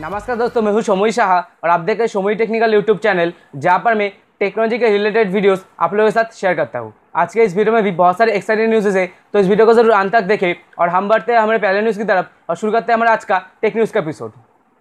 नमस्कार दोस्तों मैं हूं समय शाह और आप देख रहे हैं समय टेक्निकल यूट्यूब चैनल जहां पर मैं टेक्नोलॉजी के रिलेटेड वीडियोस आप लोगों के साथ शेयर करता हूं आज के इस वीडियो में भी बहुत सारे एक्साइटिंग न्यूज़ है तो इस वीडियो को जरूर अंत तक देखें और हम बढ़ते हैं हमारे पहले न्यूज़ की तरफ और शुरू करते हैं हमारा आज का टेक न्यूज़ का एपिसोड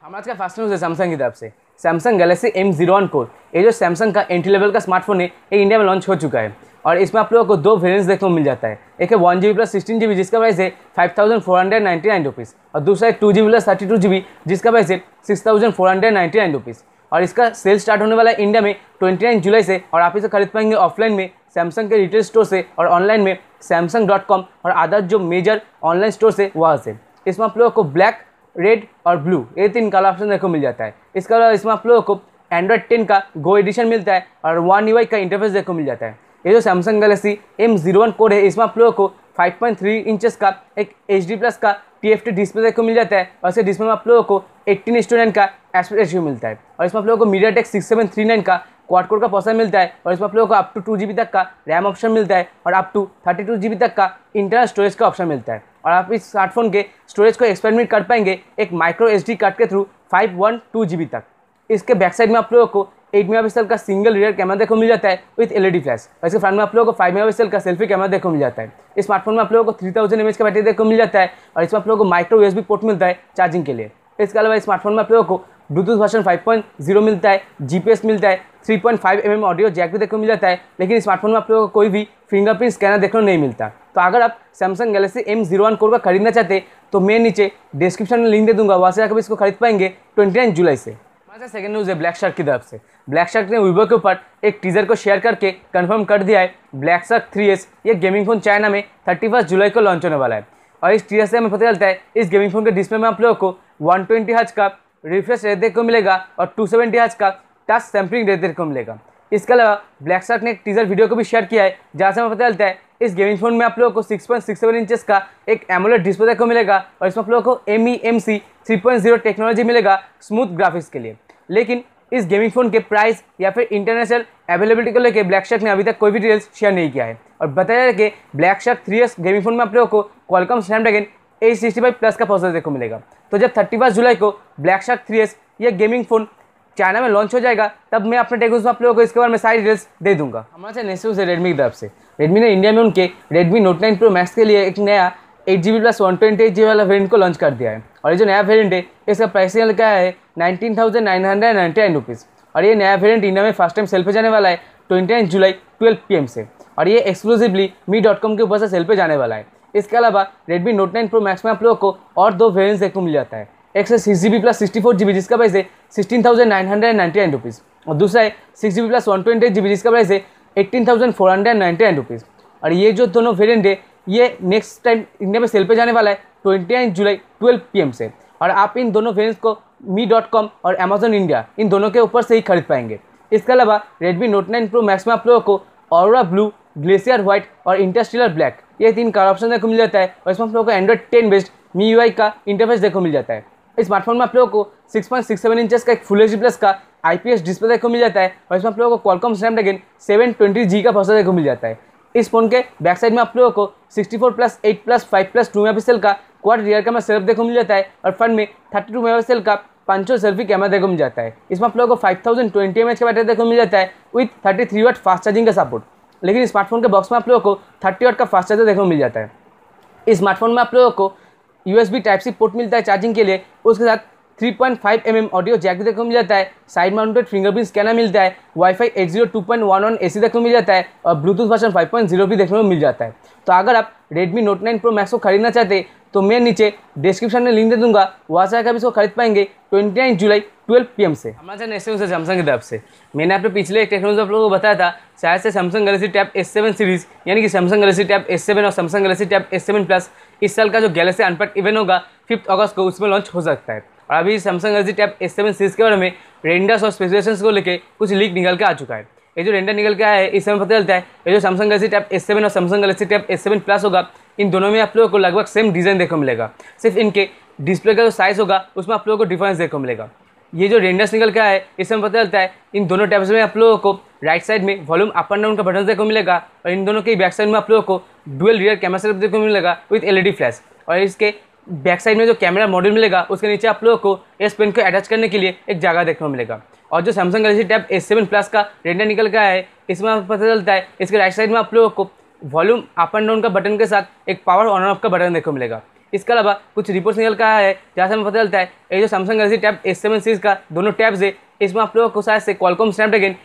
हमारा आज का फर्स्ट न्यूज़ है सैमसंग की तरफ से Samsung Galaxy M zero one core ये जो सैमसंग का एंट्री लेवल का स्मार्टफोन है ये इंडिया में लॉन्च हो चुका है और इसमें आप लोगों को दो वेरियंस देखने को मिल जाता है एक है one G plus sixteen G जिसका प्राइस है five thousand four hundred ninety nine rupees और दूसरा है two G plus thirty two G B जिसका प्राइस है six thousand four hundred ninety nine rupees और इसका सेल स्टार्ट होने वाला है इंडिया में ट्वेंटी नाइन जुलाई से और आप इसे खरीद पाएंगे ऑफलाइन में सैमसंग के रिटेल स्टोर से और ऑनलाइन में सैमसंग डॉट कॉम और अदर जो मेजर ऑनलाइन स्टोर से वहाँ से इसमें आप लोगों को ब्लैक रेड और ब्लू ये तीन कलर ऑप्शन देखो मिल जाता है इसके अलावा इसमें आप लोगों को एंड्रॉयड टेन का गो एडिशन मिलता है और वन यू का इंटरफेस देखो मिल जाता है ये जो Samsung Galaxy M zero one core है इसमें आप लोगों को 5.3 पॉइंट इंचेस का एक एच प्लस का टी एफ टी डिस्प्ले देखो मिल जाता है और इसके डिस्प्ले में आप लोगों को एट्टीन स्टूडेंट का एक्सपीरियंस एच मिलता है और इसमें आप लोगों को MediaTek six seven three nine का क्वाड कोड का प्रोसेसर मिलता है और इसमें आप लोगों को अप टू टू जी तक का रैम ऑप्शन मिलता है और up to thirty two G तक का इंटरनल स्टोरेज का ऑप्शन मिलता है और आप इस स्मार्टफोन के स्टोरेज को एक्सपेरिमेंट कर पाएंगे एक माइक्रो एच कार्ड के through five one two G B तक इसके बैक साइड में आप लोगों को एट मेगा का सिंगल रियर कैमरा देखो मिल जाता है विथ एलईडी फ्लैश और इसके फ्रंट में आप लोगों को फाइव मेगा का सेल्फी कैमरा देखो मिल जाता है इस स्मार्टफोन में आप लोगों को थ्री थाउजेंड एमएच का बैटरी देखो मिल जाता है और इसमें आप लोगों को माइक्रो यूएसबी पोर्ट मिलता है चार्जिंग के लिए इसके अलावा इस स्मार्टफोन में आप लोगों को ब्लूटूथ वर्जन जीरो मिलता है एस मिलता है three point M audio jack भी देखो मिल जाता है लेकिन स्मार्टफोन में आप लोगों को कोई भी फिंगरप्रिंट स्कैनर देखने नहीं मिलता तो अगर आप Samsung Galaxy M zero one core का खरीदना चाहते तो मैं नीचे डिस्क्रिप्शन में लिंक दे दूंगा वहाँ से आप इसको खरीद पाएंगे ट्वेंटी जुलाई से हमारे सेकंड न्यूज़ है ब्लैक शार्क की तरफ से ब्लैक शार्क ने वीवो के ऊपर एक टीजर को शेयर करके कंफर्म कर दिया है ब्लैक शार्क थ्री एस ये गेमिंग फ़ोन चाइना में थर्टी फर्स्ट जुलाई को लॉन्च होने वाला है और इस टीजर से हमें पता चलता है इस गेमिंग फ़ोन के डिस्प्ले में आप लोगों को वन ट्वेंटी हज का रिफ्रेश रेट देखने को मिलेगा और टू सेवेंटी हज का टच सैम्पलिंग रेट देखने को मिलेगा इसके अलावा ब्लैक शार्क ने एक टीजर वीडियो को भी शेयर किया है जहाँ से हमें पता चलता है इस गेमिंग फोन में आप लोगों को six point six seven inches का एक एमोलेट डिस्प्ले देखने को मिलेगा और इसमें आप लोगों को M E M C three point zero technology मिलेगा स्मूथ ग्राफिक्स के लिए लेकिन इस गेमिंग फ़ोन के प्राइस या फिर इंटरनेशनल अवेलेबिलिटी को लेकर ब्लैक शर्क ने अभी तक कोई भी डिटेल्स शेयर नहीं किया है और बताया जाए कि Black Shark three S gaming phone में आप लोगों को क्वालकॉम स्नैपड्रैगन ए सिक्सटी फाइव प्लस का प्रोसेसर देखो मिलेगा तो जब थर्टी फर्स्ट जुलाई को ब्लैक शर्क थ्री एस ये गेमिंग फ़ोन चाइना में लॉन्च हो जाएगा तब मैं अपने टेक्स में आप लोगों को इसके बारे में सारी डिटेल्स दे दूंगा हमारा नेक्स्ट न्यूज़ है रेडमी की तरफ से रेडमी ने इंडिया में उनके Redmi Note nine Pro Max के लिए एक नया eight G B plus one twenty eight G B वाला वेरियंट को लॉन्च कर दिया है और ये जो नया वेरियंट है इसका प्राइसिंग क्या है nineteen thousand nine hundred ninety nine rupees और ये नया वेरियंट इंडिया में फर्स्ट टाइम सेल पे जाने वाला है ट्वेंटी नाइन जुलाई ट्वेल्व पी एम से और ये एक्सक्लूसिवली मी डॉट कॉम के ऊपर से सेल पे जाने वाला है इसके अलावा Redmi Note nine Pro Max में आप लोगों को और दो वेरियंट देखने को मिल जाता है एक से six G B plus sixty four G B जिसका प्राइस है sixteen thousand nine hundred ninety nine rupees और दूसरा है six G B plus one twenty eight G B जिसका प्राइस है eighteen thousand four hundred ninety nine rupees और ये जो दोनों वेरियंट है ये नेक्स्ट टाइम इंडिया में सेल पे जाने वाला है ट्वेंटी नाइन जुलाई ट्वेल्व पी से और आप इन दोनों फ्रेम्स को मी डॉट कॉम और अमेजोन इंडिया इन दोनों के ऊपर से ही खरीद पाएंगे इसके अलावा Redmi Note nine Pro Max में आप लोगों को और ब्लू ग्लेशियर व्हाइट और इंटरस्टिलर ब्लैक ये तीन कलर ऑप्शन देखो मिल जाता है और इसमें आप लोगों को Android ten based MIUI का इंटरफेस देखो मिल जाता है इस स्मार्टफोन में आप लोगों को six point six seven inches का एक फुल एच प्लस का आईपीएस डिस्प्ले देखो मिल जाता है और इसमें आप लोगों को Qualcomm Snapdragon seven twenty G का प्रोसेसर देखो मिल जाता है इस फ़ोन के बैक साइड में आप लोगों को 64 plus 8 plus 5 plus two mega का क्वाड रियर कैमरा सेल्फ देखो मिल जाता है और फ्रंट में थर्टी टू मेगा का पांचों सेल्फी कैमरा देखो मिल जाता है इसमें आप लोगों को five thousand twenty M H का बैटरी देखो मिल जाता है with thirty three watt fast charging का सपोर्ट लेकिन स्मार्टफोन के बॉक्स में आप लोगों को थर्टी वाट का फास्ट चार्जर देखो मिल जाता है स्मार्टफोन में आप लोगों को U S B type C port मिलता है चार्जिंग के लिए उसके साथ three point five M M audio jack देखने को मिल जाता है साइड माउंटेड फिंगरप्रिंट स्कैनर मिलता है wifi eight zero two point one one A C देखने को मिल जाता है और Bluetooth version five point zero भी देखने को मिल जाता है तो अगर आप Redmi Note nine Pro Max को खरीदना चाहते तो मैं नीचे डिस्क्रिप्शन में लिंक दे दूंगा वहाँ से आकर इसको खरीद पाएंगे ट्वेंटी नाइन जुलाई ट्वेल्व पी एम से हमारा नेक्स्ट न्यूज़ सैमसंग की तरफ से मैंने आपने पिछले एक टेक्नोलॉजी आप लोगों को बताया था शायद से Samsung Galaxy Tab S seven series यानी कि Samsung Galaxy Tab S seven और Samsung Galaxy Tab S seven plus इस साल का जो गैलेक्सी अनपैक्ट इवेंट होगा फिफ्थ अगस्त को उसमें लॉन्च हो सकता है और अभी Samsung L Tab S seven series के बारे में रेंडर्स और स्पेसिफिकेशन को लेकर कुछ लीक निकल के आ चुका है ये जो रेंडर निकल के आया है इस समय पता चलता है ये जो Samsung Galaxy Tab S seven और Samsung Galaxy Tab S seven plus होगा इन दोनों में आप लोगों को लगभग सेम डिज़ाइन देखने को मिलेगा सिर्फ इनके डिस्प्ले का जो साइज़ होगा उसमें आप लोगों को डिफरेंस देखने को मिलेगा ये जो रेंडर्स निकल के आया है इस समय पता चलता है इन दोनों टैब्स में आप लोगों को राइट साइड में वॉल्यूम अप एंड डाउन का बटन देखने को मिलेगा और इन दोनों के बैक साइड में आप लोगों को डुअल रियर कैमरा सेटअप देखने को मिलेगा विथ एलईडी फ्लैश और इसके बैक साइड में जो कैमरा मॉड्यूल मिलेगा उसके नीचे आप लोगों को एस पेन को अटैच करने के लिए एक जगह देखने को मिलेगा और जो Samsung Galaxy Tab S seven plus का रेंडर निकल गया है इसमें आपको पता चलता है इसके राइट साइड में आप लोगों को वॉल्यूम अप एंड डाउन का बटन के साथ एक पावर ऑन ऑफ का बटन देखने को मिलेगा इसके अलावा कुछ रिपोर्ट्स निकल का है जहाँ से हमें पता चलता है ये जो Samsung Galaxy Tab S seven series का दोनों टैब्स है इसमें आप लोगों को शायद से Qualcomm Snapdragon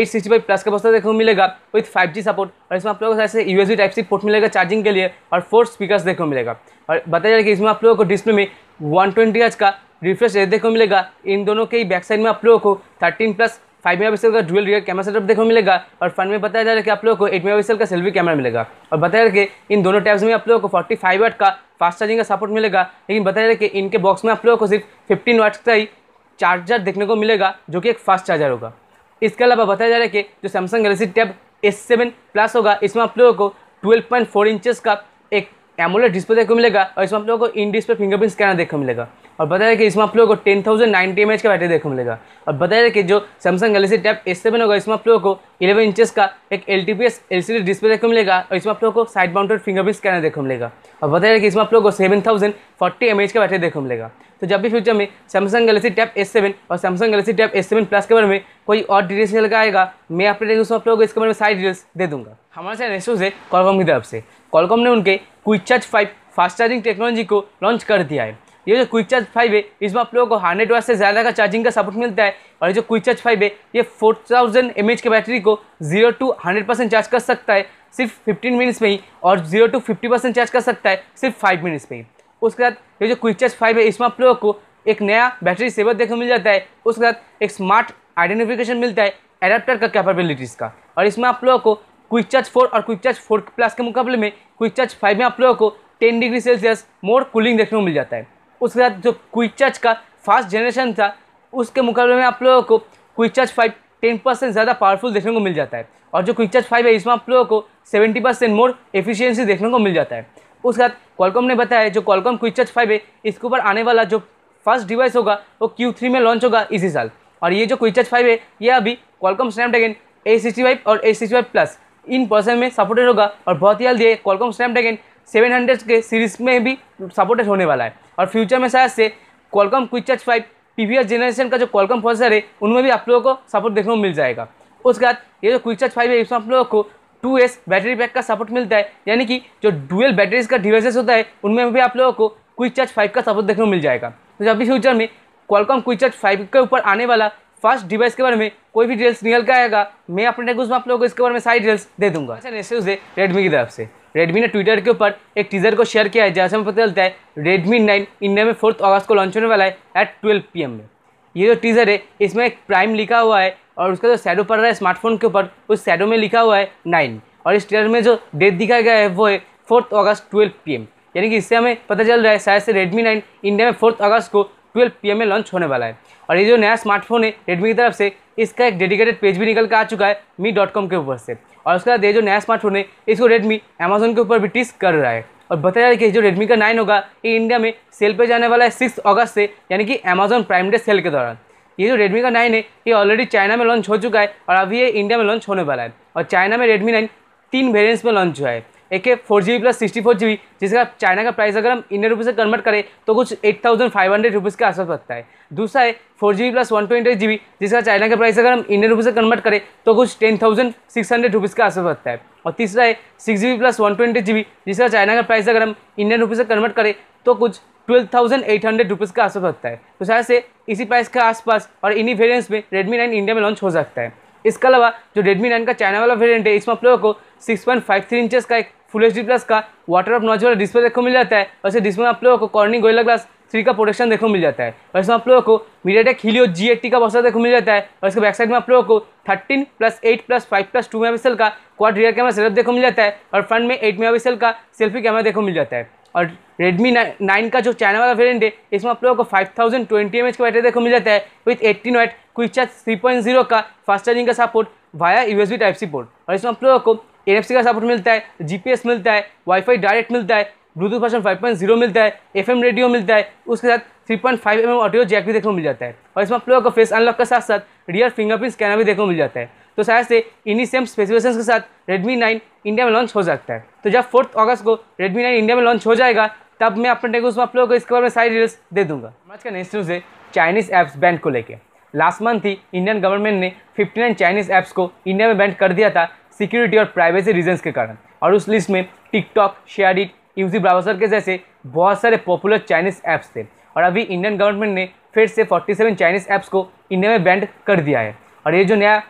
eight sixty five plus का बस्ता देखने को मिलेगा विथ फाइव जी सपोर्ट और इसमें आप लोगों को ऐसे U S type C port मिलेगा चार्जिंग के लिए और फोर स्पीकर्स देखने को मिलेगा और बताया जाएगा कि इसमें आप लोगों को डिस्प्ले में वन ट्वेंटी एच का रिफ्रेश रेट देखने को मिलेगा इन दोनों के ही बैक साइड में आप लोगों को thirteen plus five megapixel का डुअल रियर कैमरा सेटअप देखने को मिलेगा और फ्रंट में बताया जा रहा है कि आप लोगों को एट मेगा पिक्सल का सेल्फी कैमरा मिलेगा और बताया कि इन दोनों टैब्स में आप लोगों को फोर्टी फाइव वाट का फास्ट चार्जिंग का सपोर्ट मिलेगा लेकिन बताया कि इनके बॉक्स में आप लोगों को सिर्फ फिफ्टीन वाट का ही चार्जर देखने को मिलेगा जो कि एक फास्ट चार्जर होगा इसके अलावा बताया जा रहा है कि जो Samsung Galaxy Tab S seven plus होगा इसमें आप लोगों को ट्वेल्व पॉइंट फोर इंचज़ का एक एमोलेट डिस्प्ले देखने को मिलेगा और इसमें आप लोगों को इन डिस्प्ले फिंगरप्रिंट स्कैनर देखने को मिलेगा और बताया कि इसमें आप लोगों को ten thousand ninety M H का बैटरी देखने मिलेगा और बताया कि जो Samsung Galaxy Tab S seven होगा इसमें आप लोगों को इलेवन इंचेस का एक L T P S L C D display देखने मिलेगा और इसमें आप लोगों को साइड माउंटेड फिंगरप्रिंट स्कैनर देखने मिलेगा और बताया कि इसमें आप लोगों को seven thousand forty M H का बैटरी देखने मिलेगा तो जब भी फ्यूचर में Samsung Galaxy Tab S seven और Samsung Galaxy Tab S seven plus के बारे में कोई और डिटेल्स निकल आएगा मैं अपने आप लोगों को इसके बारे में सारी डिटेल्स दे दूँगा हमारे साथ रेसोर्स है कॉलकॉम की तरफ से कॉलकॉम ने उनके quick charge five fast charging technology को लॉन्च कर दिया है ये जो क्विक चार्ज फाइव है इसमें आप लोगों को हंड्रेड वाट से ज़्यादा का चार्जिंग का सपोर्ट मिलता है और ये जो क्विक चार्ज फाइव है ये फोर थाउजेंड एम एच के बैटरी को zero to hundred percent charge कर सकता है सिर्फ फिफ्टीन मिनट्स में ही और zero to fifty percent charge कर सकता है सिर्फ फाइव मिनट्स में ही उसके बाद ये जो क्विक चार्ज फाइव है इसमें आप लोगों को एक नया बैटरी सेवर देखने को मिल जाता है उसके बाद एक स्मार्ट आइडेंटिफिकेशन मिलता है एडाप्टर का कैपेबिलिटीज़ का और इसमें आप लोगों को क्विक चार्ज फोर और क्विक चार्ज फोर प्लस के मुकाबले में क्विक चार्ज फाइव में आप लोगों को ten degree Celsius more cooling देखने को मिल जाता है उसके बाद जो क्विक चार्ज का फास्ट जनरेशन था उसके मुकाबले में आप लोगों को quick charge five ten percent ज़्यादा पावरफुल देखने को मिल जाता है और जो क्विक चार्ज फाइव है इसमें आप लोगों को सेवेंटी परसेंट मोर एफिशिएंसी देखने को मिल जाता है उसके बाद कॉलकॉम ने बताया जो कॉलकॉम क्विक चार्ज फाइव है इसके ऊपर आने वाला जो फर्स्ट डिवाइस होगा वो क्यू थ्री में लॉन्च होगा इसी साल और ये जो क्विक चार्ज फाइव है ये अभी कॉलकॉम स्नैपड्रैगन ए सिक्सटी फाइव और ए सिक्सटी फाइव प्लस इन पर्सन में सपोर्टेड होगा और बहुत ही जल्दी कॉलकॉम स्नैपड्रैगन सेवन हंड्रेड के सीरीज़ में भी सपोर्टेड होने वाला है और फ्यूचर में शायद से Qualcomm quick charge five previous generation का जो कॉलकम प्रोसेसर है उनमें भी आप लोगों को सपोर्ट देखने को मिल जाएगा उसके बाद ये जो क्विक चार्ज फाइव है इसमें आप लोगों को टू एस बैटरी बैक का सपोर्ट मिलता है यानी कि जो डुअल बैटरीज का डिवाइसेस होता है उनमें भी आप लोगों को क्विक चार्ज फाइव का सपोर्ट देखने को मिल जाएगा तो जब भी फ्यूचर में क्वालकॉम क्विक चार्ज फाइव के ऊपर आने वाला फर्स्ट डिवाइस के बारे में कोई भी डिटेल्स निकल के आएगा मैं अपने उसमें आप लोगों को इसके बारे में सारी डिटेल्स दे दूंगा अच्छा नेक्स्ट है रेडमी की तरफ से रेडमी ने ट्विटर के ऊपर एक टीजर को शेयर किया है जैसे हमें पता चलता है रेडमी नाइन इंडिया में फोर्थ अगस्त को लॉन्च होने वाला है एट ट्वेल्व पी में ये जो टीज़र है इसमें एक प्राइम लिखा हुआ है और उसका जो सैडो पड़ रहा है स्मार्टफोन के ऊपर उस सैडो में लिखा हुआ है नाइन और इस टीजर में जो डेट दिखाया गया है वो है फोर्थ अगस्त ट्वेल्व पी यानी कि इससे हमें पता चल रहा है शायद से रेडमी नाइन इंडिया में फोर्थ अगस्त को ट्वेल्व पी में लॉन्च होने वाला है और ये जो नया स्मार्टफोन है रेडमी की तरफ से इसका एक डेडिकेटेड पेज भी निकल कर आ चुका है मी डॉट कॉम के ऊपर से और उसके बाद ये जो नया स्मार्टफोन है इसको रेडमी अमेजोन के ऊपर भी टीस कर रहा है और बताया जा रहा है कि जो रेडमी का नाइन होगा ये इंडिया में सेल पे जाने वाला है सिक्स अगस्त से यानी कि अमेजोन प्राइम डे सेल के दौरान ये जो रेडमी का नाइन है ये ऑलरेडी चाइना में लॉन्च हो चुका है और अभी ये इंडिया में लॉन्च होने वाला है और चाइना में रेडमी नाइन तीन वेरियंट्स में लॉन्च हुआ है एक है four G B plus sixty four G जिसका चाइना का प्राइस अगर हम इंडियन रुपीज़ से कन्वर्ट करें तो कुछ eight thousand five hundred rupees के आसपास लगता है दूसरा है four G B plus one twenty eight G B जिसका चाइना का प्राइस अगर हम इंडियन रुपीज़ से कन्वर्ट करें तो कुछ ten thousand six hundred rupees के आसपास लगता है और तीसरा है six G B plus one twenty G B जिसका चाइना का प्राइस अगर हम इंडियन रुपीज़ से कन्वर्ट करें तो कुछ twelve thousand eight hundred rupees का आसपास लगता है तो शायद से इसी प्राइस के आसपास और इन्हीं वेरियंट्स में रेडमी नाइन इंडिया में लॉन्च हो सकता है इसके अलावा जो रेडमी नाइन का चाइना वाला वेरियंट है इसमें आप लोगों को six point five three inches का एक फुल एच प्लस का वाटर ऑफ नॉच वाला डिस्प्ले देखो मिल जाता है वैसे डिस्प्ले में आप लोगों को कॉर्निंग गोयला ग्लास थ्री का प्रोटेक्शन देखो मिल जाता है और इसमें आप लोगों को टेक हिलियो जी एट्टी का बसा देखो मिल जाता है और इसके बैक साइड में आप लोगों को thirteen plus eight plus five plus two mega का क्वाड रियर कैमरा सेटअप देखो मिल जाता है और फ्रंट में एट मेगा का सेल्फी कैमरा देखो मिल जाता है और रेडमी नाइन का जो चाइना वाला वेरियंट है इसमें आप लोगों को five thousand twenty M H का बैटरी देखो मिल जाता है with eighteen watt quick charge zero का फास्ट चार्जिंग का support via USB type C port और इसमें आप लोगों को एन का सपोर्ट मिलता है जीपीएस मिलता है वाईफाई डायरेक्ट मिलता है ब्लूटूथ पॉइंट 5.0 मिलता है एफएम रेडियो मिलता है उसके साथ 3.5 पॉइंट एम ऑडियो जैक भी देखने को मिल जाता है और इसमें आप लोगों को फेस अनलॉक के साथ साथ रियर फिंगरप्रिंट स्कैनर भी देखने को मिल जाता है तो शायद से इन्हीं सेम स्पेसिफिकेशन के साथ रेडमी नाइन इंडिया में लॉन्च हो सकता है तो जब फोर्थ अगस्त को रेडमी नाइन इंडिया में लॉन्च हो जाएगा तब मैं अपने उसमें आप लोगों को इसके बारे में सारी डिटेल्स दे दूंगा आज का नेक्स्ट न्यूज़ है चाइनीज़ ऐप्स बैन को लेकर लास्ट मंथ ही इंडियन गवर्नमेंट ने 59 चाइनीज़ ऐप्स को इंडिया में बैंड कर दिया था सिक्योरिटी और प्राइवेसी रीजंस के कारण और उस लिस्ट में TikTok shareit U C browser के जैसे बहुत सारे पॉपुलर चाइनीज़ ऐप्स थे और अभी इंडियन गवर्नमेंट ने फिर से 47 चाइनीज़ ऐप्स को इंडिया में बैंड कर दिया है और ये जो नया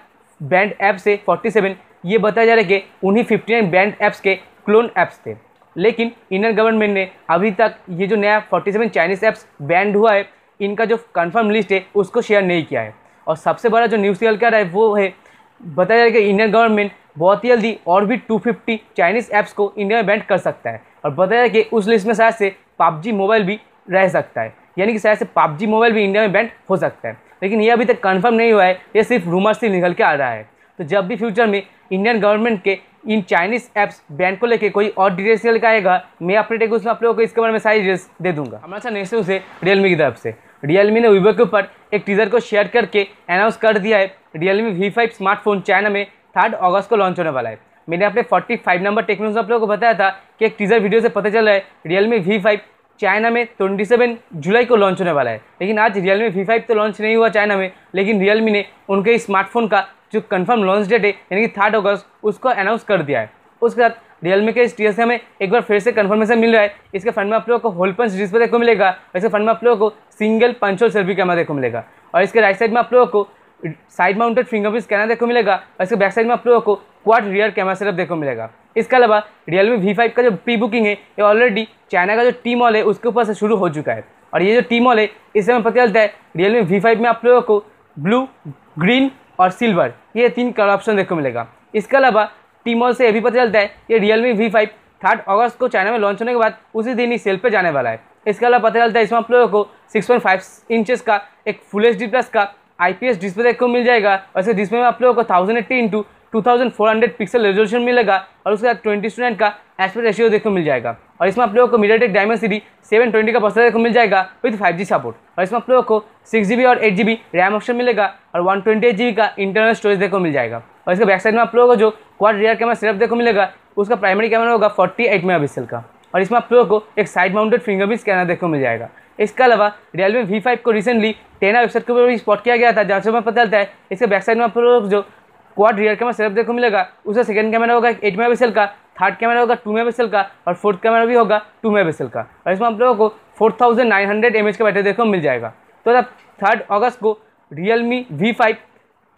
बैंड ऐप्स है सेवन ये बताया जा रहा है कि उन्हीं नाइन बैंड ऐप्स के क्लोन ऐप्स थे लेकिन इंडियन गवर्नमेंट ने अभी तक ये जो नया 47 चाइनीज़ ऐप्स बैंड हुआ है इनका जो कन्फर्म लिस्ट है उसको शेयर नहीं किया है और सबसे बड़ा जो न्यूज़ क्या कर है वो है बताया जा रहा है कि इंडियन गवर्नमेंट बहुत ही जल्दी और भी 250 चाइनीज़ ऐप्स को इंडिया में बैंड कर सकता है और बताया कि उस लिस्ट में शायद से पबजी मोबाइल भी रह सकता है यानी कि शायद से पबजी मोबाइल भी इंडिया में बैंड हो सकता है लेकिन ये अभी तक कन्फर्म नहीं हुआ है ये सिर्फ रूमर से निकल के आ रहा है तो जब भी फ्यूचर में इंडियन गवर्नमेंट के इन चाइनीज़ ऐप्स बैंड को लेके कोई और डिटेल्स लेकर आएगा मैं अपने टेक उसमें आप लोगों को इसके बारे में सारी डिटेल्स दे दूंगा हमारा साथ नेक्स्ट उसे रियलमी की तरफ से रियलमी ने वीवो के ऊपर एक टीजर को शेयर करके अनाउंस कर दिया है Realme V five smartphone China में थर्ड अगस्त को लॉन्च होने वाला है मैंने अपने 45 नंबर टेक्नोलॉजी आप लोगों को बताया था कि एक टीजर वीडियो से पता चला है रियलमी वी फाइव चाइना में 27 जुलाई को लॉन्च होने वाला है लेकिन आज रियलमी वी फाइव तो लॉन्च नहीं हुआ चाइना में लेकिन रियलमी ने उनके स्मार्टफोन का जो कन्फर्म लॉन्च डेट है यानी कि थर्ड अगस्त उसको अनाउंस कर दिया है उसके साथ रियलमी के इस टी से हमें एक बार फिर से कन्फर्मेशन मिल रहा है इसके फंड में आप लोगों को होल पंच डिस्प्ले देखो को मिलेगा इसके फंड में आप लोगों को सिंगल पंचोल सेल्फी कैमरा देखो को मिलेगा और इसके राइट साइड में आप लोगों को साइड माउंटेड फिंगरप्रिंट स्कैनर देखो मिलेगा और इसके बैक साइड में आप लोगों को क्वाड रियर कैमरा सेटअप देखो मिलेगा इसके अलावा रियलमी वी फाइव का जो प्री बुकिंग है ये ऑलरेडी चाइना का जो टी मॉल है उसके ऊपर से शुरू हो चुका है और ये जो टी मॉल है इससे हमें पता चलता है रियलमी वी फाइव में आप लोगों को ब्लू ग्रीन और सिल्वर ये तीन कलर ऑप्शन देखो मिलेगा इसके अलावा टी मॉल से ये भी पता चलता है कि रियलमी वी फाइव थर्ड अगस्त को चाइना में लॉन्च होने के बाद उसी दिन ही सेल पर जाने वाला है इसके अलावा पता चलता है इसमें आप लोगों को सिक्स पॉइंट फाइव इंचज़ का एक फुल एच डी प्लस का आईपीएस डिस्प्ले देखने को मिल जाएगा और इसके डिस्प्ले में आप लोगों को thousand eighty into two thousand four hundred pixel resolution मिलेगा और उसके बाद ट्वेंटी स्टूडेंट का एस्पेक्ट रेशियो देखने को मिल जाएगा और इसमें आप लोगों को tech diamond C D seven twenty का प्रोसेसर देखने को मिल जाएगा विथ फाइव जी सपोर्ट और इसमें आप लोगों को सिक्स जी बी और eight G B RAM option मिलेगा और one twenty eight G B का इंटरनल स्टोरेज देखने को मिल जाएगा और इसके बैक साइड में आप लोगों को जो क्वाड रियर कैमरा सेटअप देखने को मिलेगा उसका प्राइमरी कैमरा होगा फोर्टी एट मेगा पिक्सल का और इसमें आप लोगों को एक साइड माउंटेड फिंगरप्रिंट स्कैनर देखने को मिल जाएगा इसके अलावा रियलमी वी फाइव को रिसेंटली टेना वेबसाइट के ऊपर भी स्पॉट किया गया था जहाँ से हमें पता चलता है इसके बैक साइड में आप लोग जो क्वाड रियर कैमरा सेटअप देखो मिलेगा उसका सेकंड कैमरा होगा एट पिक्सल का थर्ड कैमरा होगा टू पिक्सल का और फोर्थ कैमरा भी होगा टू पिक्सल का और इसमें आप लोगों को four thousand nine hundred M H का बैटरी देखो मिल जाएगा तो जब थर्ड अगस्त को रियलमी वी फाइव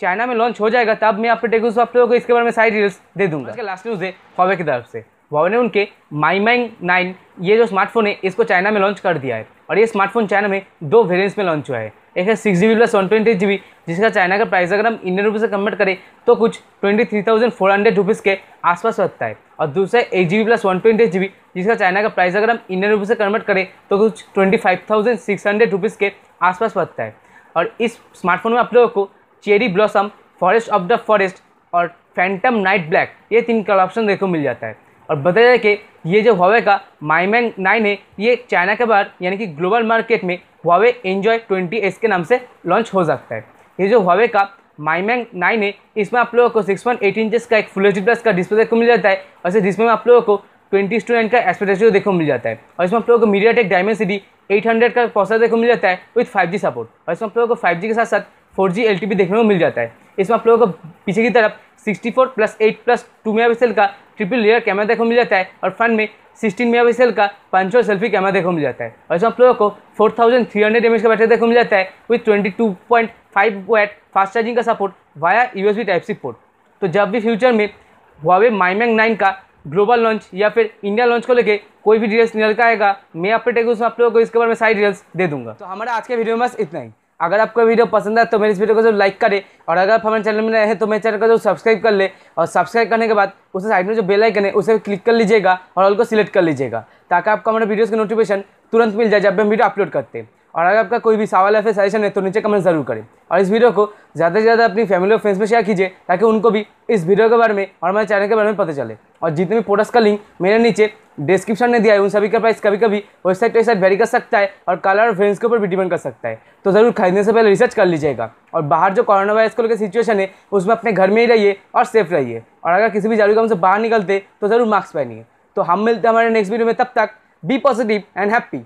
चाइना में लॉन्च हो जाएगा तब मैं आपको टेक्स आप लोगों को इसके बारे में सारी रील्स दे दूंगा इसके लास्ट न्यूज़ है हॉवे की तरफ से हॉवे ने उनके माई माइंग नाइन ये जो स्मार्टफोन है इसको चाइना में लॉन्च कर दिया है और ये स्मार्टफोन चाइना में दो वेरियंट्स में लॉन्च हुआ है एक है six G plus one twenty G जिसका चाइना का प्राइस अगर हम इंडियन रुपीज़ से कन्वर्ट करें तो कुछ twenty three thousand four hundred rupees के आसपास लगता है और दूसरा eight G plus one twenty G जिसका चाइना का प्राइस अगर हम इंडियन रुपीज़ से कन्वर्ट करें तो कुछ twenty five thousand six hundred rupees के आसपास लगता है और इस स्मार्टफोन में आप लोगों को cherry blossom forest of the forest और फैंटम नाइट ब्लैक ये तीन कलर ऑप्शन देखो मिल जाता है और बताया जाए कि ये जो हुआवे का मैन नाइन है ये चाइना के बाहर यानी कि ग्लोबल मार्केट में हुआवे एन्जॉय ट्वेंटी एस के नाम से लॉन्च हो सकता है ये जो हुआवे का मैंग नाइन है इसमें आप लोगों को सिक्स पॉइंट एट इंचज का एक फुल एच प्लस का डिस्प्ले देखो को मिल जाता है और इसे डिस्प्ले में आप लोगों को ट्वेंटी टू का एक्सपेटेज देखो मिल जाता है और इसमें आप लोगों को MediaTek city eight hundred का प्रोसेस देखो मिल जाता है विथ फाइव जी सपोर्ट और इसमें आप लोगों को फाइव जी के साथ साथ फोर जी एल टी देखने को मिल जाता है इसमें आप लोगों को पीछे की तरफ 64 plus eight plus two megapixel का ट्रिपल लेयर कैमरा देखो मिल जाता है और फ्रंट में 16 मेगापिक्सल का पांच सेल्फी कैमरा देखो मिल जाता है और इसमें आप लोगों को 4300 एमएच का बैटरी देखो मिल जाता है विथ 22.5 वैट फास्ट चार्जिंग का support via USB type C port तो जब भी फ्यूचर में हुआवे माइमैंग नाइन का ग्लोबल लॉन्च या फिर इंडिया लॉन्च को लेके कोई भी डिटेल्स निकल का आएगा मैं अपने टेक उसमें आप लोगों को इसके बारे में सारी डिटेल्स दे दूंगा तो हमारा आज के वीडियो में बस इतना ही अगर आपको वीडियो पसंद आए तो मेरे इस वीडियो को जो लाइक करें और अगर आप हमारे चैनल में नए हैं तो मेरे चैनल को जो सब्सक्राइब कर ले और सब्सक्राइब करने के बाद उस साइड में जो बेल आइकन है उसे क्लिक कर लीजिएगा और ऑल को सिलेक्ट कर लीजिएगा ताकि आपको हमारे वीडियोज़ की नोटिफिकेशन तुरंत मिल जाए जब हम वीडियो अपलोड करते हैं और अगर आपका कोई भी सवाल या फिर सजेशन है तो नीचे कमेंट जरूर करें और इस वीडियो को ज़्यादा से ज़्यादा अपनी फैमिली और फ्रेंड्स में शेयर कीजिए ताकि उनको भी इस वीडियो के बारे में और हमारे चैनल के बारे में पता चले और जितने भी प्रोडक्ट्स का लिंक मेरे नीचे डिस्क्रिप्शन में दिया है उन सभी का प्राइस कभी कभी वेबसाइट वेबसाइट वेरी कर सकता है और कलर और फ्रेंड्स के ऊपर भी डिपेंड कर सकता है तो ज़रूर खरीदने से पहले रिसर्च कर लीजिएगा और बाहर जो कोरोना वायरस को लेकर सिचुएशन है उसमें अपने घर में ही रहिए और सेफ रहिए और अगर किसी भी जरूरी काम से बाहर निकलते तो ज़रूर मास्क पहनिए तो हम मिलते हैं हमारे नेक्स्ट वीडियो में तब तक बी पॉजिटिव एंड हैप्पी